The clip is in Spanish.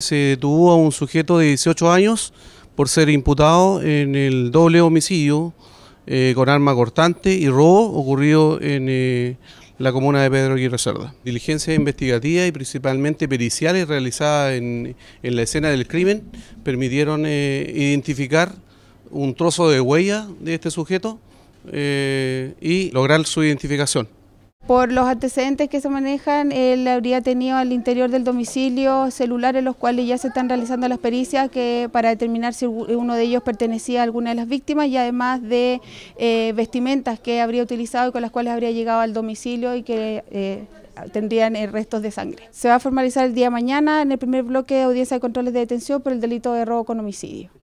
Se detuvo a un sujeto de 18 años por ser imputado en el doble homicidio eh, con arma cortante y robo ocurrido en eh, la comuna de Pedro Aguirre Cerda. Diligencias investigativas y principalmente periciales realizadas en, la escena del crimen permitieron eh, identificar un trozo de huella de este sujeto y lograr su identificación. Por los antecedentes que se manejan, él habría tenido al interior del domicilio celulares los cuales ya se están realizando las pericias que para determinar si uno de ellos pertenecía a alguna de las víctimas y además de eh, vestimentas que habría utilizado y con las cuales habría llegado al domicilio y que eh, tendrían eh, restos de sangre. Se va a formalizar el día de mañana en el primer bloque de audiencia de controles de detención por el delito de robo con homicidio.